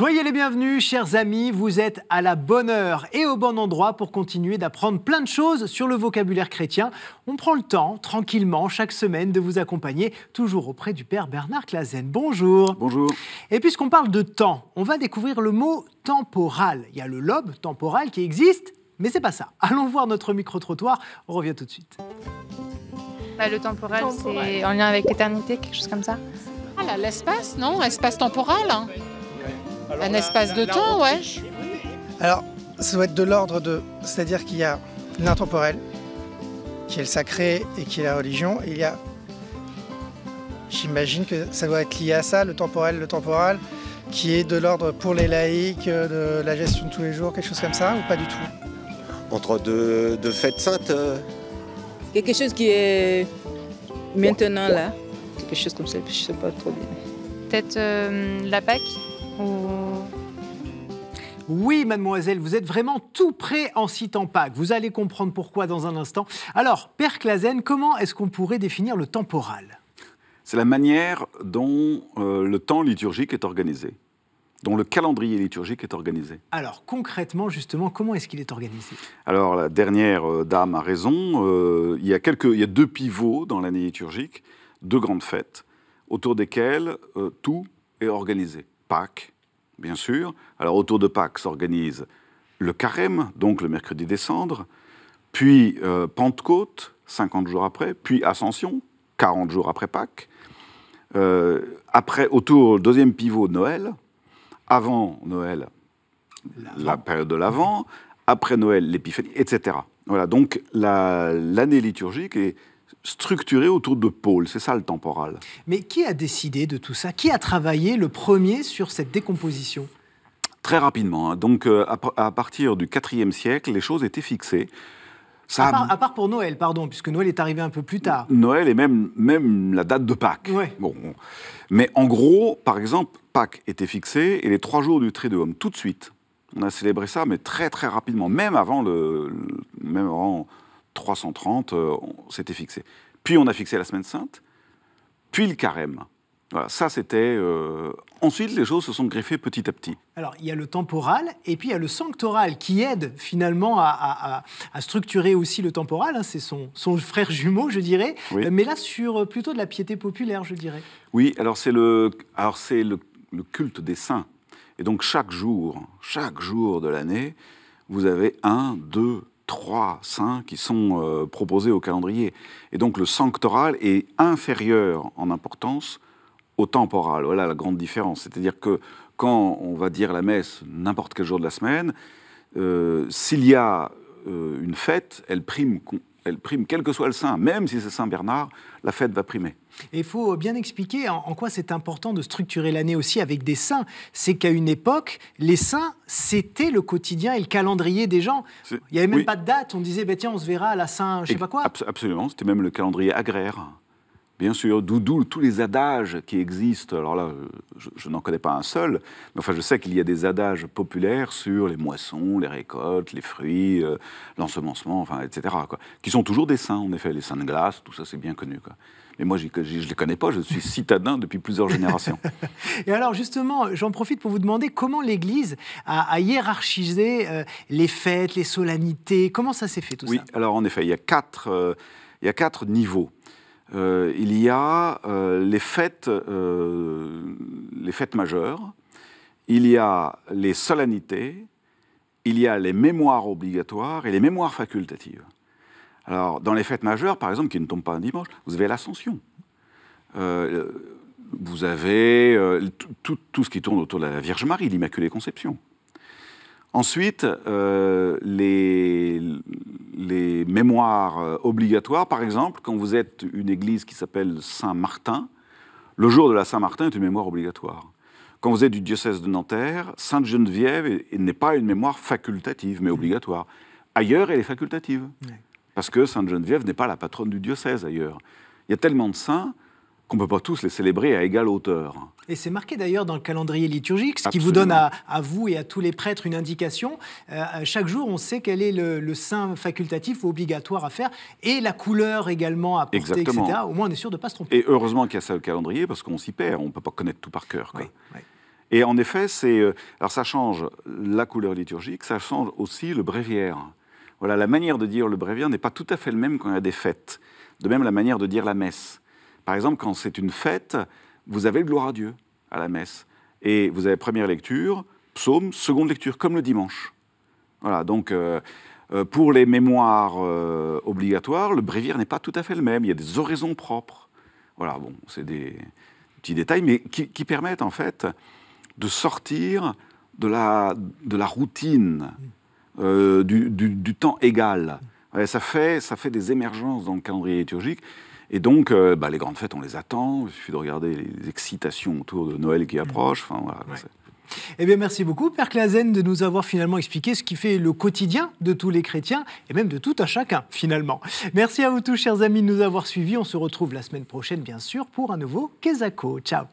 Soyez les bienvenus, chers amis, vous êtes à la bonne heure et au bon endroit pour continuer d'apprendre plein de choses sur le vocabulaire chrétien. On prend le temps, tranquillement, chaque semaine, de vous accompagner, toujours auprès du Père Bernard Clazen. Bonjour. Bonjour. Et puisqu'on parle de temps, on va découvrir le mot temporal. Il y a le lobe temporal qui existe, mais c'est pas ça. Allons voir notre micro-trottoir, on revient tout de suite. Bah, le temporal, c'est en lien avec l'éternité, quelque chose comme ça. Ah, l'espace, non Espace temporal hein un espace de temps, ouais. Alors, ça doit être de l'ordre de. C'est-à-dire qu'il y a l'intemporel, qui est le sacré et qui est la religion, il y a. J'imagine que ça doit être lié à ça, le temporel, le temporal, qui est de l'ordre pour les laïcs, euh, de la gestion de tous les jours, quelque chose comme ça, ou pas du tout Entre deux, fêtes saintes euh. Quelque chose qui est maintenant là, quelque chose comme ça, je ne sais pas trop bien. Peut-être euh, la Pâque oui, mademoiselle, vous êtes vraiment tout prêt en citant Pâques. Vous allez comprendre pourquoi dans un instant. Alors, Père Clazen, comment est-ce qu'on pourrait définir le temporal C'est la manière dont euh, le temps liturgique est organisé, dont le calendrier liturgique est organisé. Alors, concrètement, justement, comment est-ce qu'il est organisé Alors, la dernière euh, dame a raison. Euh, il, y quelques, il y a deux pivots dans l'année liturgique, deux grandes fêtes, autour desquelles tout est organisé. Pâques, bien sûr. Alors autour de Pâques s'organise le carême, donc le mercredi des cendres, puis euh, Pentecôte, 50 jours après, puis Ascension, 40 jours après Pâques, euh, après, autour, deuxième pivot, Noël, avant Noël, la période de l'Avent, après Noël, l'Épiphanie, etc. Voilà, donc l'année liturgique est structuré autour de pôles. C'est ça le temporal. Mais qui a décidé de tout ça Qui a travaillé le premier sur cette décomposition Très rapidement. Hein. Donc, euh, à, partir du IVe siècle, les choses étaient fixées. à, part, pour Noël, pardon, puisque Noël est arrivé un peu plus tard. Noël et même, même la date de Pâques. Bon. Mais en gros, par exemple, Pâques était fixée et les trois jours du Triduum, tout de suite. On a célébré ça, mais très très rapidement, même avant le, même avant 330, euh, on s'était fixé. Puis on a fixé la semaine sainte, puis le carême. ça c'était. Euh, ensuite, les choses se sont greffées petit à petit. Alors, il y a le temporal et puis il y a le sanctoral qui aide finalement à, structurer aussi le temporal. Hein. c'est son, frère jumeau, je dirais. Euh, mais là, sur plutôt de la piété populaire, je dirais. Oui, alors c'est le, alors c'est le culte des saints. Et donc, chaque jour, chaque jour de l'année, vous avez un, deux, trois saints qui sont euh, proposés au calendrier. Et donc le sanctoral est inférieur en importance au temporal. Voilà la grande différence. C'est-à-dire que quand on va dire la messe n'importe quel jour de la semaine, euh, s'il y a euh, une fête, elle prime elle prime quel que soit le saint, même si c'est Saint Bernard, la fête va primer. il faut bien expliquer en, quoi c'est important de structurer l'année aussi avec des saints. C'est qu'à une époque, les saints, c'était le quotidien et le calendrier des gens. Il n'y avait même pas de date. On disait, bah, tiens, on se verra à la Saint, je sais pas quoi. absolument, c'était même le calendrier agraire bien sûr, Doudou, tous les adages qui existent, alors là, je, n'en connais pas un seul, mais enfin, je sais qu'il y a des adages populaires sur les moissons, les récoltes, les fruits, euh, l'ensemencement, enfin, etc., qui sont toujours des saints, en effet, les saints de glace, tout ça, c'est bien connu, Mais moi, je ne les connais pas, je suis citadin depuis plusieurs générations. Et alors, justement, j'en profite pour vous demander comment l'Église a, hiérarchisé euh, les fêtes, les solennités, comment ça s'est fait tout ça Oui, alors en effet, il y a quatre, euh, il y a quatre niveaux. Euh, il y a euh, les, fêtes, euh, les fêtes majeures, il y a les solennités, il y a les mémoires obligatoires et les mémoires facultatives. Alors, dans les fêtes majeures, par exemple, qui ne tombent pas un dimanche, vous avez l'Ascension. vous avez tout, tout, ce qui tourne autour de la Vierge Marie, l'Immaculée Conception. Ensuite, les, les mémoires euh, obligatoires. Par exemple, quand vous êtes une église qui s'appelle Saint-Martin, le jour de la Saint-Martin est une mémoire obligatoire. Quand vous êtes du diocèse de Nanterre, Sainte-Geneviève n'est pas une mémoire facultative, mais mmh. obligatoire. Ailleurs, elle est facultative. Parce que Sainte-Geneviève n'est pas la patronne du diocèse ailleurs. Il y a tellement de saints qu'on ne peut pas tous les célébrer à égale hauteur. Et c'est marqué d'ailleurs dans le calendrier liturgique, ce qui vous donne à, vous et à tous les prêtres une indication. Euh, chaque jour, on sait quel est le, saint facultatif ou obligatoire à faire, et la couleur également à porter, etc. Au moins, on est sûr de ne pas se tromper. Et heureusement qu'il y a ça le calendrier, parce qu'on s'y perd, on ne peut pas connaître tout par cœur. Et en effet, c'est, euh, alors ça change la couleur liturgique, ça change aussi le bréviaire. Voilà, la manière de dire le bréviaire n'est pas tout à fait le même quand il y a des fêtes. De même, la manière de dire la messe. Par exemple, quand c'est une fête, vous avez le gloire à Dieu à la messe. Et vous avez première lecture, psaume, seconde lecture, comme le dimanche. Voilà, donc euh, euh, pour les mémoires euh, obligatoires, le bréviaire n'est pas tout à fait le même. Il y a des oraisons propres. Voilà, bon, c'est des petits détails, mais qui, permettent en fait de sortir de la, de la routine, du, du, temps égal. ça, fait, ça fait des émergences dans le calendrier liturgique et donc, euh, bah, les grandes fêtes, on les attend. Il suffit de regarder les excitations autour de Noël qui approche. Enfin, voilà, eh bien, merci beaucoup, Père Clazen, de nous avoir finalement expliqué ce qui fait le quotidien de tous les chrétiens et même de tout un chacun, finalement. Merci à vous tous, chers amis, de nous avoir suivis. On se retrouve la semaine prochaine, bien sûr, pour un nouveau Kesako. Ciao.